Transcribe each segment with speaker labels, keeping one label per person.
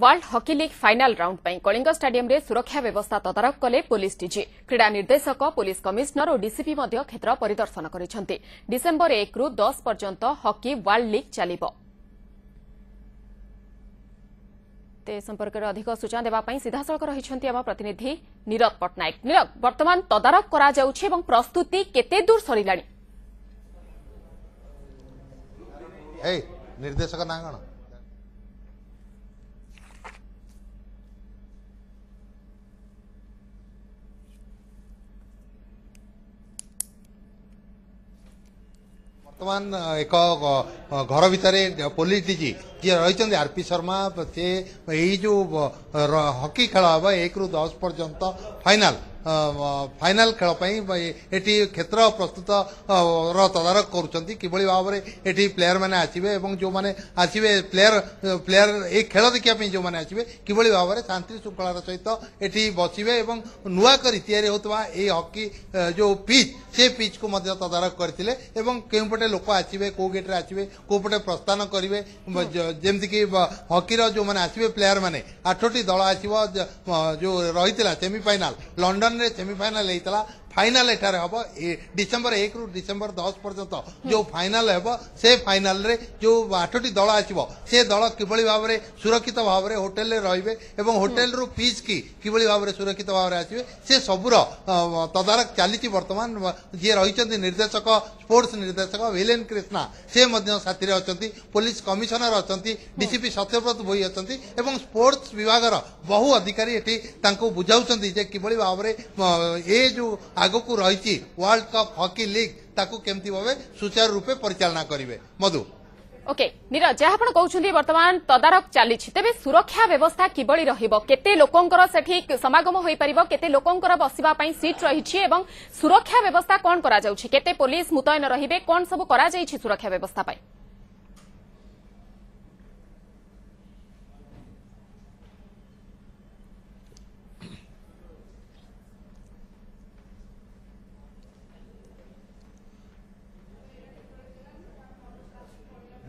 Speaker 1: world hockey league final round ପାଇଁ କଳିଙ୍ଗ ଷ୍ଟାଡିୟମ୍ରେ ସୁରକ୍ଷା ବ୍ୟବସ୍ଥା ତଦାରଖ କଲେ ପୁଲିସ୍ ଡିଜି କ୍ରୀଡ଼ା ନିର୍ଦ୍ଦେଶକ ପୁଲିସ୍ କମିଶନର ଓ ଡିସିପି ମଧ୍ୟ କ୍ଷେତ୍ର ପରିଦର୍ଶନ କରିଛନ୍ତି ଡିସେମ୍ବର ଏକରୁ ଦଶ ପର୍ଯ୍ୟନ୍ତ ହକି ୱାର୍ଲଡ ଲିଗ୍ ଚାଲିବ ତେ ସମ୍ପର୍କରେ ଅଧିକ ସୂଚନା ଦେବା ପାଇଁ ସିଧାସଳଖ ରହିଛନ୍ତି ଆମ ପ୍ରତିନିଧି ନିରବ ପଟ୍ଟନାୟକ ନିରବ ବର୍ତ୍ତମାନ ତଦାରଖ କରାଯାଉଛି ଏବଂ ପ୍ରସ୍ତୁତି କେତେ ଦୂର ସରିଲାଣି
Speaker 2: ନିର୍ଦ୍ଦେଶକ ନା କ'ଣ ବର୍ତ୍ତମାନ ଏକ ଘର ଭିତରେ ପୋଲିସ ଡିଜି जी रही आर पी शर्मा सी जो हकी खेल हे एक रु दस पर्यत फाइनाल फाइनाल खेल ये क्षेत्र प्रस्तुत रदारख कर किभली भाव में ये प्लेयर मैंने आसवे और जो मैंने आसवे प्लेयर प्लेयर ये खेल देखापी जो मैंने आसवे कि भाव में शांति श्रृंखलार सहित ये बसवे और नुआकर या हकी जो पिच से पिच को तदारख करते केपटे लोक आसवे कौ गेट्रे आसवे प्रस्थान करेंगे ଯେମିତିକି ହକିର ଯେଉଁମାନେ ଆସିବେ ପ୍ଲେୟାରମାନେ ଆଠଟି ଦଳ ଆସିବ ଯେଉଁ ରହିଥିଲା ସେମିଫାଇନାଲ୍ ଲଣ୍ଡନରେ ସେମିଫାଇନାଲ୍ ହେଇଥିଲା ফাইনাল এখানে হব ডিসেম্বর একরু ডিসেম্বর দশ পর্যন্ত যে ফাইনাল হব সে ফাইনালে যে আঠটি দল আসব সে দল কিভাবে ভাবে সুরক্ষিত ভাবে হোটেলে রহবে এবং হোটেলরু ফিজ কি কিভাবে ভাবে সুরক্ষিত ভাবে আসবে সে সবুর তদারক চালছে বর্তমান যে রয়েছেন নির্দেশক স্পোর্টস নির্দেশক ভিলেন কৃষ্ণা সে সাথে অনেক পুলিশ কমিশনার অনেক ডিসিপি সত্যব্রত ভোই অনেক এবং স্পোর্টস বিভাগর বহু অধিকারী এটি তাঁকু বুঝাউছেন যে কিভাবে ভাবে এ যে ଆଗକୁ ରହିଛି ୱାର୍ଲଡ କପ୍ ହକି ଲିଗ୍ ତାକୁ କେମିତି ଭାବେ ସୁଚାରୁ ରୂପେ ପରିଚାଳନା କରିବେ ମଧୁ
Speaker 1: ওকে নীরজ যা আপনার কৌন বর্তমান তদারক চালছে তবে সুরক্ষা ব্যবস্থা কিভাবে রহব কেতে লোকর সেটি সমাগম হয়ে পার কেতে লোকর বসবা সিট রয়েছে এবং সুরক্ষা ব্যবস্থা কণ করা যাচ্ছে কেতে পুলিশ মুতয়ন রহবে কণ সব করা যাই সুরক্ষা ব্যবস্থা পাই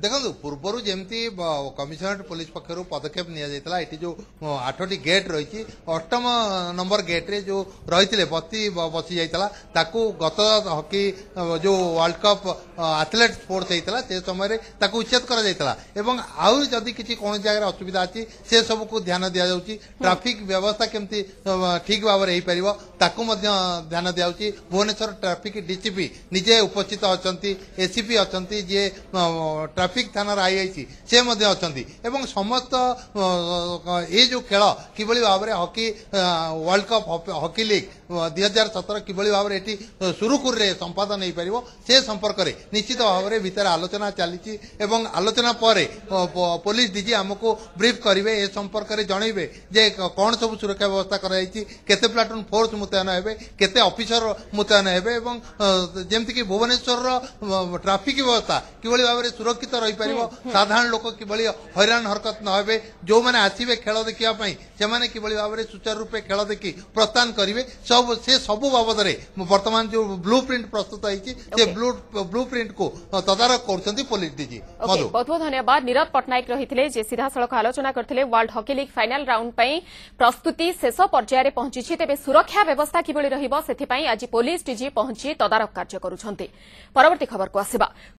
Speaker 2: देख पूर्व जमी कमिशनरेट पुलिस पक्षर पदकेप निया जो आठटी गेट रही अष्टम नंबर गेट रे जो रही थे बत्ती बसी जाता गत हकी जो वर्ल्ड कप आथलेट स्पोर्ट्स होता से समय उच्छेद कर आदि किसी कौन जगह असुविधा अच्छी से सब कुछ ध्यान दि जाऊँच ट्राफिक व्यवस्था केमती ठीक भाव में हो पार ध्यान दि जाऊँच भुवनेश्वर ट्राफिक डीसीपी निजे उपस्थित अच्छा एसीपी अच्छा जी ट्राफिक ଟ୍ରାଫିକ୍ ଥାନାର ଆଇଆଇସି ସେ ମଧ୍ୟ ଅଛନ୍ତି ଏବଂ ସମସ୍ତ ଏ ଯେଉଁ ଖେଳ କିଭଳି ଭାବରେ hockey world cup hockey league ଦୁଇ ହଜାର ସତର କିଭଳି ଭାବରେ ଏଠି ସୁରୁଖୁରୁରେ ସମ୍ପାଦନ ହୋଇପାରିବ ସେ ସମ୍ପର୍କରେ ନିଶ୍ଚିତ ଭାବରେ ଭିତରେ ଆଲୋଚନା ଚାଲିଛି ଏବଂ ଆଲୋଚନା ପରେ ପୋଲିସ ଡିଜି ଆମକୁ ବ୍ରିଫ୍ କରିବେ ଏ ସମ୍ପର୍କରେ ଜଣାଇବେ ଯେ କ'ଣ ସବୁ ସୁରକ୍ଷା ବ୍ୟବସ୍ଥା କରାଯାଇଛି କେତେ ପ୍ଲାଟୁନ୍ ଫୋର୍ସ ମୁତୟନ ହେବେ କେତେ ଅଫିସର ମୁତୟନ ହେବେ ଏବଂ ଯେମିତିକି ଭୁବନେଶ୍ୱରର ଟ୍ରାଫିକ୍ ବ୍ୟବସ୍ଥା କିଭଳି ଭାବରେ ସୁରକ୍ଷିତ रहीपर साधारण लोक किभली हईराण हरकत नए जो मैंने आसवे खेल देखापी से भाव में सुचारू रूपे खेल देखि प्रस्थान करेंगे सब से सब बाबद वर्तमान जो ब्लू प्रिंट प्रस्तुत हो ब्लू प्रिंट को तदारख कर पुलिस डी बहुत
Speaker 1: बहुत धन्यवाद नीरज पट्टनायक रही सीधा सड़क आलोचना करते world hockey league final round प्रस्तुति शेष पर्यायर पहुंची तेज सुरक्षा व्यवस्था किभली रही आज पुलिस डी पहुंच तदारख कार्य कर